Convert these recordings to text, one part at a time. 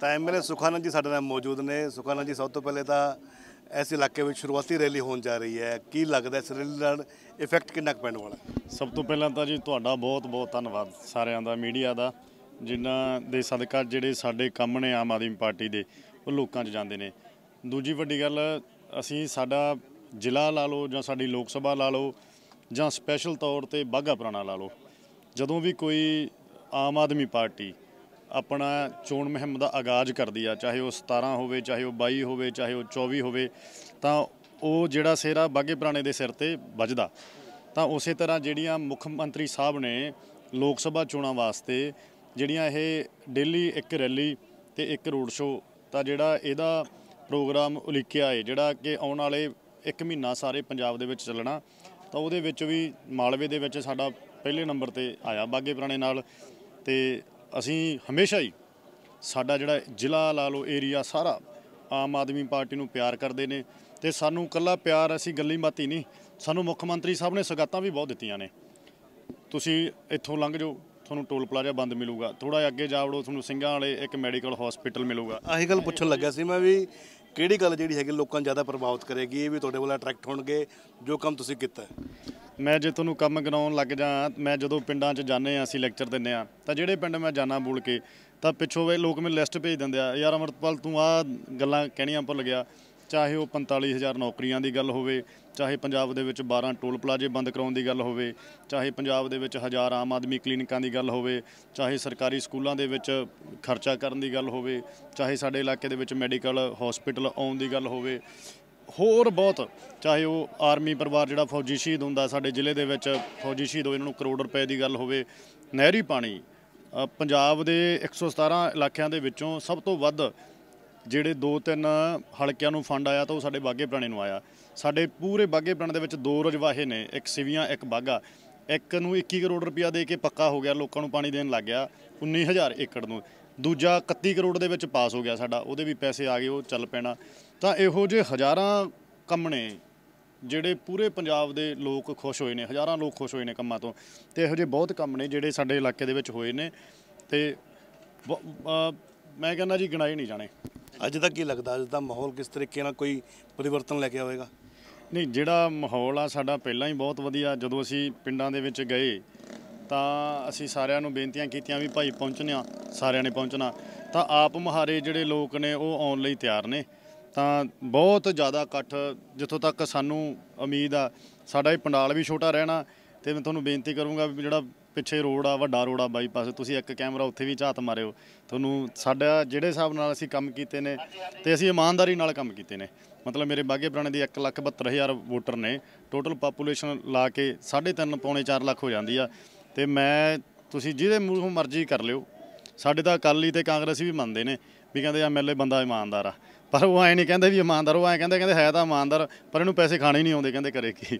ਤਾਂ ਐਮਐਲਏ ਸੁਖਾਨੰਦ ਜੀ ਸਾਡੇ ਨਾਲ ਮੌਜੂਦ ਨੇ ਸੁਖਾਨੰਦ ਜੀ ਸਭ ਤੋਂ ਪਹਿਲੇ ਤਾਂ ਇਸ ਇਲਾਕੇ ਵਿੱਚ ਸ਼ੁਰੂਆਤੀ ਰੈਲੀ ਹੋਣ ਜਾ ਰਹੀ ਹੈ ਕੀ ਲੱਗਦਾ ਇਸ ਰੈਲੀ ਨਾਲ ਇਫੈਕਟ ਕਿੰਨਾ ਕੁ ਪੈਣ ਵਾਲਾ ਸਭ ਤੋਂ ਪਹਿਲਾਂ ਤਾਂ ਜੀ ਤੁਹਾਡਾ ਬਹੁਤ ਬਹੁਤ ਧੰਨਵਾਦ ਸਾਰਿਆਂ ਦਾ ਮੀਡੀਆ ਦਾ ਜਿਨ੍ਹਾਂ ਦੇ ਸਦਕਾ ਜਿਹੜੇ ਸਾਡੇ ਕੰਮ ਨੇ ਆਮ ਆਦਮੀ ਪਾਰਟੀ ਦੇ ਉਹ ਲੋਕਾਂ 'ਚ ਜਾਂਦੇ ਨੇ ਦੂਜੀ ਵੱਡੀ ਗੱਲ ਅਸੀਂ ਸਾਡਾ ਜ਼ਿਲ੍ਹਾ ਲਾ ਲਓ ਜਾਂ ਸਾਡੀ ਲੋਕ ਸਭਾ ਲਾ ਲਓ ਜਾਂ ਸਪੈਸ਼ਲ ਤੌਰ ਤੇ ਬਾਗਾ ਪੁਰਾਣਾ ਲਾ ਲਓ ਜਦੋਂ ਵੀ ਕੋਈ ਆਮ ਆਦਮੀ ਪਾਰਟੀ ਆਪਣਾ ਚੋਣ ਮਹਿੰਮ ਦਾ ਆਗਾਜ਼ ਕਰਦੀ ਆ ਚਾਹੇ ਉਹ 17 ਹੋਵੇ ਚਾਹੇ ਉਹ 22 ਹੋਵੇ ਚਾਹੇ ਉਹ 24 ਹੋਵੇ ਤਾਂ ਉਹ ਜਿਹੜਾ ਸੇਰਾ ਬਾਗੇ ਪੁਰਾਣੇ ਦੇ ਸਿਰ ਤੇ ਵੱਜਦਾ ਤਾਂ ਉਸੇ ਤਰ੍ਹਾਂ ਜਿਹੜੀਆਂ ਮੁੱਖ ਮੰਤਰੀ ਸਾਹਿਬ ਨੇ ਲੋਕ ਸਭਾ ਚੋਣਾਂ ਵਾਸਤੇ ਜਿਹੜੀਆਂ ਇਹ ਡੇਲੀ ਇੱਕ ਰੈਲੀ ਤੇ ਇੱਕ ਰੋਡ ਸ਼ੋ ਤਾਂ ਜਿਹੜਾ ਇਹਦਾ ਪ੍ਰੋਗਰਾਮ ਉਲੀਕਿਆ ਹੈ ਜਿਹੜਾ ਕਿ ਆਉਣ ਵਾਲੇ 1 ਮਹੀਨਾ ਸਾਰੇ ਪੰਜਾਬ ਦੇ ਵਿੱਚ ਚੱਲਣਾ ਤਾਂ ਉਹਦੇ ਵਿੱਚ ਵੀ ਮਾਲਵੇ ਦੇ ਵਿੱਚ ਸਾਡਾ ਪਹਿਲੇ ਨੰਬਰ ਤੇ ਆਇਆ ਬਾਗੇ ਪੁਰਾਣੇ ਨਾਲ ਤੇ ਅਸੀਂ ਹਮੇਸ਼ਾ ਹੀ ਸਾਡਾ ਜਿਹੜਾ ਜ਼ਿਲ੍ਹਾ ਲਾ ਲਓ ਏਰੀਆ ਸਾਰਾ ਆਮ ਆਦਮੀ ਪਾਰਟੀ ਨੂੰ ਪਿਆਰ ਕਰਦੇ ਨੇ ਤੇ ਸਾਨੂੰ ਕੱਲਾ ਪਿਆਰ ਅਸੀਂ ਗੱਲੀ ਮਾਤੀ ਨਹੀਂ ਸਾਨੂੰ ਮੁੱਖ ਮੰਤਰੀ ਸਾਹਿਬ ਨੇ ਸਗਾਤਾਂ ਵੀ ਬਹੁਤ ਦਿੱਤੀਆਂ ਨੇ ਤੁਸੀਂ ਇੱਥੋਂ ਲੰਘ ਜਾਓ ਤੁਹਾਨੂੰ ਟੋਲ ਪਲਾਜ਼ਾ ਬੰਦ ਮਿਲੂਗਾ ਥੋੜਾ ਅੱਗੇ ਜਾਵੜੋ ਤੁਹਾਨੂੰ ਸਿੰਘਾਂ ਵਾਲੇ ਇੱਕ ਮੈਡੀਕਲ ਹਸਪੀਟਲ ਮਿਲੂਗਾ ਆਹੀ ਗੱਲ ਪੁੱਛਣ ਲੱਗਾ ਸੀ ਮੈਂ ਵੀ ਕਿਹੜੀ ਗੱਲ ਜਿਹੜੀ ਹੈਗੀ ਲੋਕਾਂ ਨੂੰ ਜ਼ਿਆਦਾ ਪ੍ਰਭਾਵਿਤ ਕਰੇਗੀ ਇਹ ਵੀ ਤੁਹਾਡੇ ਵੱਲ ਅਟਰੈਕਟ ਹੋਣਗੇ ਜੋ ਕੰਮ ਤੁਸੀਂ ਕੀਤਾ ਮੈਂ ਜੇ ਤੁਹਾਨੂੰ ਕੰਮ ਕਰਾਉਣ ਲੱਗ ਜਾ ਮੈਂ ਜਦੋਂ ਪਿੰਡਾਂ 'ਚ ਜਾਂਦੇ ਆ ਅਸੀਂ ਲੈਕਚਰ ਦਿੰਨੇ ਆ ਤਾਂ ਜਿਹੜੇ ਪਿੰਡ ਮੈਂ ਜਾਣਾ ਬੋਲ ਕੇ ਤਾਂ ਪਿੱਛੋਂ ਵੇ ਲੋਕ ਮੈਨੂੰ ਲਿਸਟ ਭੇਜ ਦਿੰਦੇ ਆ ਯਾਰ ਅਮਰਤਪਾਲ ਤੂੰ ਆ ਗੱਲਾਂ ਕਹਿਣੀਆਂ ਭੁੱਲ ਗਿਆ ਚਾਹੇ ਉਹ 45000 ਨੌਕਰੀਆਂ ਦੀ ਗੱਲ ਹੋਵੇ ਚਾਹੇ ਪੰਜਾਬ ਦੇ ਵਿੱਚ 12 ਟੋਲ ਪਲਾਜ਼ੇ ਬੰਦ ਕਰਾਉਣ ਦੀ ਗੱਲ ਹੋਵੇ ਚਾਹੇ ਪੰਜਾਬ ਦੇ ਵਿੱਚ ਹਜ਼ਾਰ ਆਮ ਆਦਮੀ ਕਲੀਨਿਕਾਂ ਦੀ ਗੱਲ ਹੋਵੇ ਚਾਹੇ ਸਰਕਾਰੀ ਸਕੂਲਾਂ ਦੇ ਵਿੱਚ ਖਰਚਾ ਕਰਨ ਦੀ ਗੱਲ ਹੋਵੇ ਚਾਹੇ ਸਾਡੇ ਇਲਾਕੇ ਦੇ ਵਿੱਚ ਮੈਡੀਕਲ ਹਸਪੀਟਲ ਆਉਣ ਦੀ ਗੱਲ ਹੋਵੇ ਹੋਰ ਬਹੁਤ ਚਾਹੇ ਉਹ ਆਰਮੀ ਪਰਿਵਾਰ ਜਿਹੜਾ ਫੌਜੀ ਸ਼ਹੀਦ ਹੁੰਦਾ ਸਾਡੇ ਜ਼ਿਲ੍ਹੇ ਦੇ ਵਿੱਚ ਫੌਜੀ ਸ਼ਹੀਦ ਹੋਏ ਇਹਨਾਂ ਨੂੰ ਕਰੋੜ ਰੁਪਏ ਦੀ ਗੱਲ ਹੋਵੇ ਨਹਿਰੀ ਪਾਣੀ ਪੰਜਾਬ ਦੇ 117 ਇਲਾਕਿਆਂ ਦੇ ਵਿੱਚੋਂ ਸਭ ਤੋਂ ਵੱਧ ਜਿਹੜੇ 2-3 ਹਲਕਿਆਂ ਨੂੰ ਫੰਡ ਆਇਆ ਤਾਂ ਉਹ ਸਾਡੇ ਬਾਗੇ ਪ੍ਰਾਣੇ ਨੂੰ ਆਇਆ ਸਾਡੇ ਪੂਰੇ ਬਾਗੇ ਪ੍ਰਾਣੇ ਦੇ ਵਿੱਚ ਦੋ ਰਜਵਾਹੇ ਨੇ ਇੱਕ ਸਿਵੀਆਂ ਇੱਕ ਬਾਗਾ ਇੱਕ ਨੂੰ 21 ਕਰੋੜ ਰੁਪਇਆ ਦੇ ਕੇ ਪੱਕਾ ਹੋ ਗਿਆ ਲੋਕਾਂ ਨੂੰ ਪਾਣੀ ਦੇਣ ਲੱਗ ਗਿਆ 19000 ਏਕੜ ਨੂੰ ਦੂਜਾ 31 ਕਰੋੜ ਦੇ ਵਿੱਚ ਪਾਸ ਹੋ ਗਿਆ ਸਾਡਾ ਉਹਦੇ ਵੀ ਪੈਸੇ ਆ ਗਏ ਉਹ ਚੱਲ ਪੈਣਾ ਤਾਂ ਇਹੋ ਜਿਹੇ ਹਜ਼ਾਰਾਂ ਕੰਮ ਨੇ ਜਿਹੜੇ ਪੂਰੇ ਪੰਜਾਬ ਦੇ ਲੋਕ ਖੁਸ਼ ਹੋਏ ਨੇ ਹਜ਼ਾਰਾਂ ਲੋਕ ਖੁਸ਼ ਹੋਏ ਨੇ ਕੰਮਾਂ ਤੋਂ ਤੇ ਇਹੋ ਜਿਹੇ ਬਹੁਤ ਕੰਮ ਨੇ ਜਿਹੜੇ ਸਾਡੇ ਇਲਾਕੇ ਦੇ ਵਿੱਚ ਹੋਏ ਨੇ ਤੇ ਮੈਂ ਕਹਿੰਦਾ ਜੀ ਗਿਣਾਈ ਨਹੀਂ ਜਾਣੇ ਅੱਜ ਤੱਕ ਕੀ ਲੱਗਦਾ ਅੱਜ ਦਾ ਮਾਹੌਲ ਕਿਸ ਤਰੀਕੇ ਨਾਲ ਕੋਈ ਪਰਿਵਰਤਨ ਲੈ ਕੇ ਆਵੇਗਾ ਨਹੀਂ ਜਿਹੜਾ ਮਾਹੌਲ ਆ ਸਾਡਾ ਪਹਿਲਾਂ ਹੀ ਬਹੁਤ ਵਧੀਆ ਜਦੋਂ ਅਸੀਂ ਪਿੰਡਾਂ ਦੇ ਵਿੱਚ ਗਏ ਤਾਂ ਅਸੀਂ ਸਾਰਿਆਂ ਨੂੰ ਬੇਨਤੀਆਂ ਕੀਤੀਆਂ ਵੀ ਭਾਈ ਪਹੁੰਚਣਿਆ ਸਾਰਿਆਂ ਨੇ ਪਹੁੰਚਣਾ ਤਾਂ ਆਪ ਮਹਾਰੇ ਜਿਹੜੇ ਲੋਕ ਨੇ ਉਹ ਆਉਣ ਲਈ ਤਿਆਰ ਨੇ ਤਾਂ ਬਹੁਤ ਜ਼ਿਆਦਾ ਇਕੱਠ ਜਿੱਥੋਂ ਤੱਕ ਸਾਨੂੰ ਉਮੀਦ ਆ ਸਾਡਾ ਇਹ ਪੰਡਾਲ ਵੀ ਛੋਟਾ ਰਹਿਣਾ ਤੇ ਮੈਂ ਤੁਹਾਨੂੰ ਬੇਨਤੀ ਕਰੂੰਗਾ ਵੀ ਜਿਹੜਾ ਪਿੱਛੇ ਰੋਡ ਆ ਵੱਡਾ ਰੋਡ ਆ ਬਾਈਪਾਸ ਤੁਸੀਂ ਇੱਕ ਕੈਮਰਾ ਉੱਥੇ ਵੀ ਝਾਤ ਮਾਰਿਓ ਤੁਹਾਨੂੰ ਸਾਡਾ ਜਿਹੜੇ ਹਿਸਾਬ ਨਾਲ ਅਸੀਂ ਕੰਮ ਕੀਤੇ ਨੇ ਤੇ ਅਸੀਂ ਇਮਾਨਦਾਰੀ ਨਾਲ ਕੰਮ ਕੀਤੇ ਨੇ ਮਤਲਬ ਮੇਰੇ ਬਾਗੇ ਪ੍ਰਾਣੇ ਦੀ 1,72,000 ਵੋਟਰ ਨੇ ਟੋਟਲ ਪਾਪੂਲੇਸ਼ਨ ਲਾ ਕੇ 3.5 ਪੌਣੇ 4 ਲੱਖ ਹੋ ਜਾਂਦੀ ਆ ਤੇ ਮੈਂ ਤੁਸੀਂ ਜਿਹਦੇ ਮੂਹ ਮਰਜ਼ੀ ਕਰ ਲਿਓ ਸਾਡੇ ਤਾਂ ਅਕਾਲੀ ਤੇ ਕਾਂਗਰਸੀ ਵੀ ਮੰਨਦੇ ਨੇ ਵੀ ਕਹਿੰਦੇ ਐਮਐਲਏ ਬੰਦਾ ਇਮਾਨਦਾਰ ਆ ਪਰ ਉਹ ਐ ਨਹੀਂ ਕਹਿੰਦੇ ਵੀ ਇਮਾਨਦਾਰ ਉਹ ਐ ਕਹਿੰਦੇ ਕਹਿੰਦੇ ਹੈ ਤਾਂ ਇਮਾਨਦਾਰ ਪਰ ਇਹਨੂੰ ਪੈਸੇ ਖਾਣੇ ਨਹੀਂ ਆਉਂਦੇ ਕਹਿੰਦੇ ਕਰੇ ਕੀ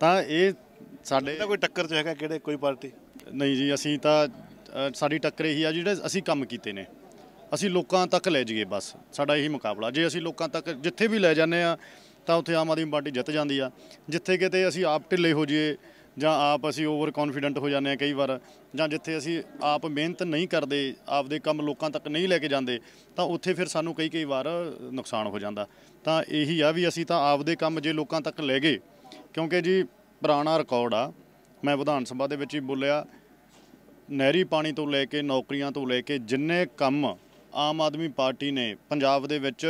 ਤਾਂ ਇਹ ਸਾਡੇ ਤਾਂ ਕੋਈ ਟੱਕਰ ਚ ਹੈਗਾ ਕਿਹੜੇ ਕੋਈ ਪਾਰਟੀ ਨਹੀਂ ਜੀ ਅਸੀਂ ਤਾਂ ਸਾਡੀ ਟੱਕਰ ਇਹੀ ਆ ਜਿਹੜੇ ਅਸੀਂ ਕੰਮ ਕੀਤੇ ਨੇ ਅਸੀਂ ਲੋਕਾਂ ਤੱਕ ਲੈ ਜਾਈਏ ਬਸ ਸਾਡਾ ਇਹੀ ਮੁਕਾਬਲਾ ਜੇ ਅਸੀਂ ਲੋਕਾਂ ਤੱਕ ਜਿੱਥੇ ਵੀ ਲੈ ਜਾਂਦੇ ਆ ਤਾਂ ਉੱਥੇ ਆਮ ਆਦਮੀ ਪਾਰਟੀ ਜਿੱਤ ਜਾਂਦੀ ਆ ਜਿੱਥੇ ਕਿਤੇ ਅਸੀਂ ਆਪ ਢਿੱਲੇ ਹੋ ਜਾਈਏ ਜਾਂ ਆਪ ਅਸੀਂ ਓਵਰ ਕੌਨਫੀਡੈਂਟ ਹੋ ਜਾਂਦੇ ਆ ਕਈ ਵਾਰ ਜਾਂ ਜਿੱਥੇ ਅਸੀਂ ਆਪ ਮਿਹਨਤ ਨਹੀਂ ਕਰਦੇ ਆਪਦੇ ਕੰਮ ਲੋਕਾਂ ਤੱਕ ਨਹੀਂ ਲੈ ਕੇ ਜਾਂਦੇ ਤਾਂ ਉੱਥੇ ਫਿਰ ਸਾਨੂੰ ਕਈ ਕਈ ਵਾਰ ਨੁਕਸਾਨ ਹੋ ਜਾਂਦਾ ਤਾਂ ਇਹੀ ਆ ਵੀ ਅਸੀਂ ਤਾਂ ਆਪਦੇ ਕੰਮ ਜੇ ਲੋਕਾਂ ਤੱਕ ਲੈ ਗਏ ਕਿਉਂਕਿ ਜੀ ਪੁਰਾਣਾ ਰਿਕਾਰਡ ਆ ਮੈਂ ਵਿਧਾਨ ਸਭਾ ਦੇ ਵਿੱਚ ਹੀ ਬੋਲਿਆ ਨਹਿਰੀ ਪਾਣੀ ਤੋਂ ਲੈ ਕੇ ਨੌਕਰੀਆਂ ਤੋਂ ਲੈ ਕੇ ਜਿੰਨੇ ਕੰਮ ਆਮ ਆਦਮੀ ਪਾਰਟੀ ਨੇ ਪੰਜਾਬ ਦੇ ਵਿੱਚ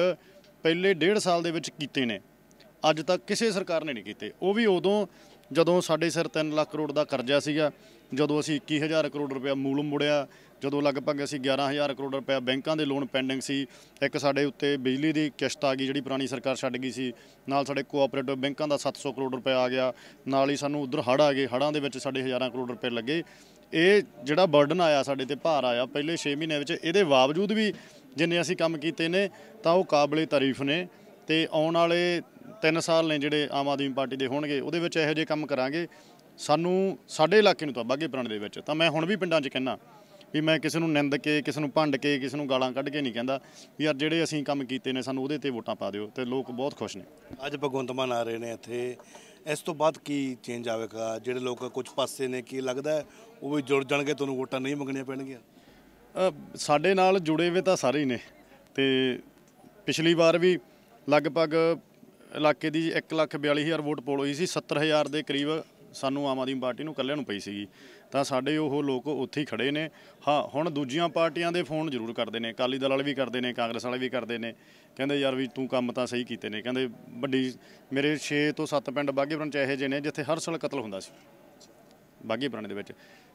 ਪਹਿਲੇ 1.5 ਸਾਲ ਦੇ ਵਿੱਚ ਕੀਤੇ ਨੇ ਅੱਜ ਤੱਕ ਕਿਸੇ ਸਰਕਾਰ ਨੇ ਨਹੀਂ ਕੀਤੇ ਉਹ ਵੀ ਉਦੋਂ ਜਦੋਂ ਸਾਡੇ ਸਿਰ 3 ਲੱਖ ਕਰੋੜ ਦਾ ਕਰਜ਼ਾ ਸੀਗਾ ਜਦੋਂ ਅਸੀਂ 21000 ਕਰੋੜ ਰੁਪਏ ਮੂਲ ਮੁੜਿਆ ਜਦੋਂ ਲਗਭਗ ਅਸੀਂ 11000 ਕਰੋੜ ਰੁਪਏ ਬੈਂਕਾਂ ਦੇ ਲੋਨ ਪੈਂਡਿੰਗ ਸੀ ਇੱਕ ਸਾਡੇ ਉੱਤੇ ਬਿਜਲੀ ਦੀ ਕਿਸ਼ਤ ਆ ਗਈ ਜਿਹੜੀ ਪੁਰਾਣੀ ਸਰਕਾਰ ਛੱਡ ਗਈ ਸੀ ਨਾਲ ਸਾਡੇ ਕੋਆਪਰੇਟਿਵ ਬੈਂਕਾਂ ਦਾ 700 ਕਰੋੜ ਰੁਪਏ ਆ ਗਿਆ ਨਾਲ ਹੀ ਸਾਨੂੰ ਉਧਰ ਹੜ ਆ ਗਏ ਹੜਾਂ ਦੇ ਵਿੱਚ ਸਾਡੇ ਹਜ਼ਾਰਾਂ ਕਰੋੜ ਰੁਪਏ ਲੱਗੇ ਇਹ ਜਿਹੜਾ ਬਰਡਨ ਆਇਆ ਸਾਡੇ ਤੇ ਭਾਰ ਆਇਆ ਪਹਿਲੇ 6 ਮਹੀਨੇ ਵਿੱਚ ਇਹਦੇ ਬਾਵਜੂਦ ਵੀ ਜਿੰਨੇ ਅਸੀਂ ਕੰਮ ਕੀਤੇ ਨੇ ਤਾਂ ਉਹ ਕਾਬਲੇ ਤਾਰੀਫ ਨੇ ਤੇ ਆਉਣ ਵਾਲੇ ਤਿੰਨ ਸਾਲ ਨੇ ਜਿਹੜੇ ਆਮ ਆਦਮੀ ਪਾਰਟੀ ਦੇ ਹੋਣਗੇ ਉਹਦੇ ਵਿੱਚ ਇਹੋ ਜਿਹੇ ਕੰਮ ਕਰਾਂਗੇ ਸਾਨੂੰ ਸਾਡੇ ਇਲਾਕੇ ਨੂੰ ਤਾਂ ਬਾਗੇ ਪੁਰਾਣੇ ਦੇ ਵਿੱਚ ਤਾਂ ਮੈਂ ਹੁਣ ਵੀ ਪਿੰਡਾਂ 'ਚ ਕਹਿਣਾ ਵੀ ਮੈਂ ਕਿਸੇ ਨੂੰ ਨਿੰਦ ਕੇ ਕਿਸੇ ਨੂੰ ਭੰਡ ਕੇ ਕਿਸੇ ਨੂੰ ਗਾਲਾਂ ਕੱਢ ਕੇ ਨਹੀਂ ਕਹਿੰਦਾ ਵੀ ਯਾਰ ਜਿਹੜੇ ਅਸੀਂ ਕੰਮ ਕੀਤੇ ਨੇ ਸਾਨੂੰ ਉਹਦੇ ਤੇ ਵੋਟਾਂ ਪਾ ਦਿਓ ਤੇ ਲੋਕ ਬਹੁਤ ਖੁਸ਼ ਨੇ ਅੱਜ ਭਗਵੰਤ ਮਾਨ ਆ ਰਹੇ ਨੇ ਇੱਥੇ ਇਸ ਤੋਂ ਬਾਅਦ ਕੀ ਚੇਂਜ ਆਵੇਗਾ ਜਿਹੜੇ ਲੋਕ ਕੁਝ ਪਾਸੇ ਨੇ ਕੀ ਲੱਗਦਾ ਉਹ ਵੀ ਜੁੜ ਜਾਣਗੇ ਤੁਹਾਨੂੰ ਵੋਟਾਂ ਨਹੀਂ ਮੰਗਣੀਆਂ ਪੈਣਗੀਆਂ ਸਾਡੇ ਨਾਲ ਜੁੜੇ ਹੋਏ ਤਾਂ ਸਾਰੇ ਹੀ ਨੇ ਤੇ ਪਿਛਲੀ ਵਾਰ ਵੀ ਲਗਭਗ ਇਲਾਕੇ ਦੀ 142000 ਵੋਟ ਪੋਲ ਹੋਈ ਸੀ 70000 ਦੇ ਕਰੀਬ ਸਾਨੂੰ ਆਮ ਆਦਮੀ ਪਾਰਟੀ ਨੂੰ ਕੱਲਿਆਂ ਨੂੰ ਪਈ ਸੀਗੀ ਤਾਂ ਸਾਡੇ ਉਹ ਲੋਕ ਉੱਥੇ ਹੀ ਖੜੇ ਨੇ ਹਾਂ ਹੁਣ ਦੂਜੀਆਂ ਪਾਰਟੀਆਂ ਦੇ ਫੋਨ ਜ਼ਰੂਰ ਕਰਦੇ ਨੇ ਅਕਾਲੀ ਦਲ ਵਾਲੇ ਵੀ ਕਰਦੇ ਨੇ ਕਾਂਗਰਸ ਵਾਲੇ ਵੀ ਕਰਦੇ ਨੇ ਕਹਿੰਦੇ ਯਾਰ ਵੀ ਤੂੰ ਕੰਮ ਤਾਂ ਸਹੀ ਕੀਤੇ ਨੇ ਕਹਿੰਦੇ ਵੱਡੀ ਮੇਰੇ 6 ਤੋਂ 7 ਪਿੰਡ ਬਾਗੇਪੁਰਨ ਚ ਇਹੋ ਜਿਹੇ ਨੇ ਜਿੱਥੇ ਹਰ ਸਾਲ ਕਤਲ ਹੁੰਦਾ ਸੀ ਬਾਗੇਪੁਰਨ ਦੇ ਵਿੱਚ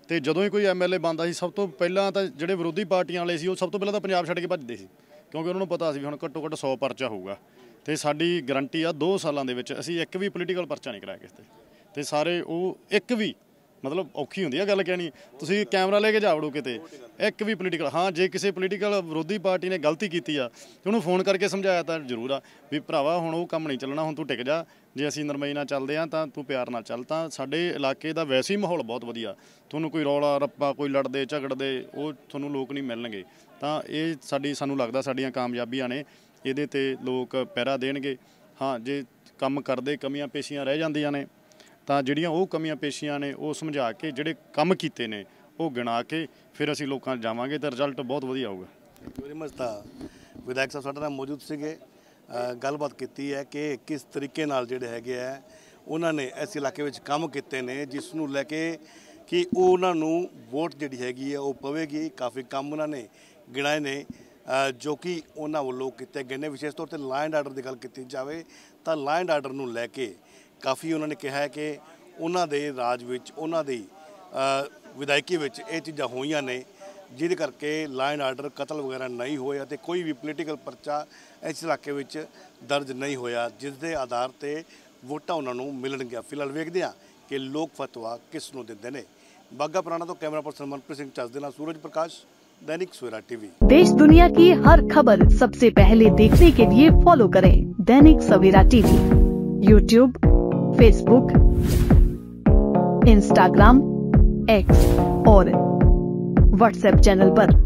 ਤੇ ਜਦੋਂ ਹੀ ਕੋਈ ਐਮਐਲਏ ਬੰਦਾ ਸੀ ਸਭ ਤੋਂ ਪਹਿਲਾਂ ਤਾਂ ਜਿਹੜੇ ਵਿਰੋਧੀ ਪਾਰਟੀਆਂ ਵਾਲੇ ਸੀ ਉਹ ਸਭ ਤੋਂ ਪਹਿਲਾਂ ਤਾਂ ਪੰਜਾਬ ਛੱਡ ਕੇ ਭੱਜਦੇ ਸੀ ਕਿਉਂਕਿ ਉਹਨਾਂ ਨੂੰ ਪਤਾ ਸੀ ਵੀ ਹੁਣ ਘੱਟੋ ਘੱਟ 100 ਪਰਚਾ ਹੋਊਗਾ ਤੇ ਸਾਡੀ ਗਰੰਟੀ ਆ 2 ਸਾਲਾਂ ਦੇ ਵਿੱਚ ਅਸੀਂ ਇੱਕ ਵੀ ਪੋਲੀਟੀਕਲ ਪਰਚਾ ਨਹੀਂ ਕਰਾਇਆ ਕਿਸੇ ਤੇ ਤੇ ਸਾਰੇ ਉਹ ਇੱਕ ਵੀ ਮਤਲਬ ਔਖੀ ਹੁੰਦੀ ਆ ਗੱਲ ਕਹਿਣੀ ਤੁਸੀਂ ਕੈਮਰਾ ਲੈ ਕੇ ਜਾਵੜੋ ਕਿਤੇ ਇੱਕ ਵੀ ਪੋਲੀਟੀਕਲ ਹਾਂ ਜੇ ਕਿਸੇ ਪੋਲੀਟੀਕਲ ਵਿਰੋਧੀ ਪਾਰਟੀ ਨੇ ਗਲਤੀ ਕੀਤੀ ਆ ਤੇ ਉਹਨੂੰ ਫੋਨ ਕਰਕੇ ਸਮਝਾਇਆ ਤਾਂ ਜ਼ਰੂਰ ਆ ਵੀ ਭਰਾਵਾ ਹੁਣ ਉਹ ਕੰਮ ਨਹੀਂ ਚੱਲਣਾ ਹੁਣ ਤੂੰ ਟਿਕ ਜਾ ਜੇ ਅਸੀਂ ਨਰਮਈ ਨਾਲ ਚੱਲਦੇ ਆ ਤਾਂ ਤੂੰ ਪਿਆਰ ਨਾਲ ਚੱਲ ਤਾਂ ਸਾਡੇ ਇਲਾਕੇ ਦਾ ਵੈਸੇ ਹੀ ਮਾਹੌਲ ਬਹੁਤ ਵਧੀਆ ਤੁਹਾਨੂੰ ਕੋਈ ਰੌਲਾ ਰੱਪਾ ਕੋਈ ਲੜਦੇ ਝਗੜਦੇ ਉਹ ਤੁਹਾਨੂੰ ਲੋਕ ਨਹੀਂ ਮਿਲਣਗੇ ਤਾਂ ਇਹ ਸਾਡੀ ਸਾਨੂੰ ਲੱਗਦਾ ਸਾਡੀਆਂ ਕਾਮਯਾਬੀਆਂ ਨੇ ਇਹਦੇ ਤੇ ਲੋਕ ਪੈਰਾ ਦੇਣਗੇ ਹਾਂ ਜੇ ਕੰਮ ਕਰਦੇ ਕਮੀਆਂ ਪੇਸ਼ੀਆਂ ਰਹਿ ਜਾਂਦੀਆਂ ਨੇ ਤਾਂ ਜਿਹੜੀਆਂ ਉਹ ਕਮੀਆਂ ਪੇਸ਼ੀਆਂ ਨੇ ਉਹ ਸਮਝਾ ਕੇ ਜਿਹੜੇ ਕੰਮ ਕੀਤੇ ਨੇ ਉਹ ਗਿਣਾ ਕੇ ਫਿਰ ਅਸੀਂ ਲੋਕਾਂ ਜਾਵਾਂਗੇ ਤਾਂ ਰਿਜ਼ਲਟ ਬਹੁਤ ਵਧੀਆ ਆਊਗਾ ਵੈਰੀ ਮਚ ਤਾਂ ਵਿਧਾਇਕ ਸਾਹਿਬ ਸਾਡੇ ਨਾਲ ਮੌਜੂਦ ਸੀਗੇ ਗੱਲਬਾਤ ਕੀਤੀ ਹੈ ਕਿ ਕਿਸ ਤਰੀਕੇ ਨਾਲ ਜਿਹੜੇ ਹੈਗੇ ਆ ਉਹਨਾਂ ਨੇ ਇਸ ਇਲਾਕੇ ਵਿੱਚ ਕੰਮ ਕੀਤੇ ਨੇ ਜਿਸ ਨੂੰ ਲੈ ਕੇ ਕਿ ਉਹਨਾਂ ਨੂੰ ਵੋਟ ਜਿਹੜੀ ਹੈਗੀ ਹੈ ਉਹ ਪਵੇਗੀ ਕਾਫੀ ਕੰਮ ਉਹਨਾਂ ਨੇ ਗਿਣਾਏ ਨੇ ਜੋ ਕਿ ਉਹਨਾਂ ਵੱਲੋਂ ਕੀਤੇ ਗਏ ਨੇ ਵਿਸ਼ੇਸ਼ ਤੌਰ ਤੇ ਲਾਈਨ ਆਰਡਰ ਦੀ ਗੱਲ ਕੀਤੀ ਜਾਵੇ ਤਾਂ ਲਾਈਨ ਆਰਡਰ ਨੂੰ ਲੈ ਕੇ ਕਾਫੀ ਉਹਨਾਂ ਨੇ ਕਿਹਾ ਹੈ ਕਿ ਉਹਨਾਂ ਦੇ ਰਾਜ ਵਿੱਚ ਉਹਨਾਂ ਦੀ ਵਿਧਾਇਕੀ ਵਿੱਚ ਇਹ ਚੀਜ਼ਾਂ ਹੋਈਆਂ ਨੇ ਜਿਹਦੇ ਕਰਕੇ ਲਾਈਨ ਆਰਡਰ ਕਤਲ ਵਗੈਰਾ ਨਹੀਂ ਹੋਏ ਅਤੇ ਕੋਈ ਵੀ ਪੋਲੀਟੀਕਲ ਪਰਚਾ ਇਸ ਇਲਾਕੇ ਵਿੱਚ ਦਰਜ ਨਹੀਂ ਹੋਇਆ ਜਿਸ ਦੇ ਆਧਾਰ ਤੇ ਵੋਟਾਂ ਉਹਨਾਂ ਨੂੰ ਮਿਲਣਗੀਆਂ ਫਿਲਹਾਲ ਵੇਖਦੇ ਹਾਂ ਕਿ ਲੋਕ ਫਤਵਾ ਕਿਸ ਨੂੰ ਦਿੰਦੇ ਨੇ ਬਾਗਾ ਪੁਰਾਣਾ ਤੋਂ ਕੈਮਰਾ ਪਰਸਨ ਮਨਪ੍ਰੀਤ ਸਿੰਘ ਚੱਜ ਦੇ ਨਾਲ ਸੂਰਜ ਪ੍ਰਕਾਸ਼ दैनिक सवेरा टीवी देश दुनिया की हर खबर सबसे पहले देखने के लिए फॉलो करें Dainik Savera TV YouTube Facebook Instagram X और व्हाट्सएप चैनल पर।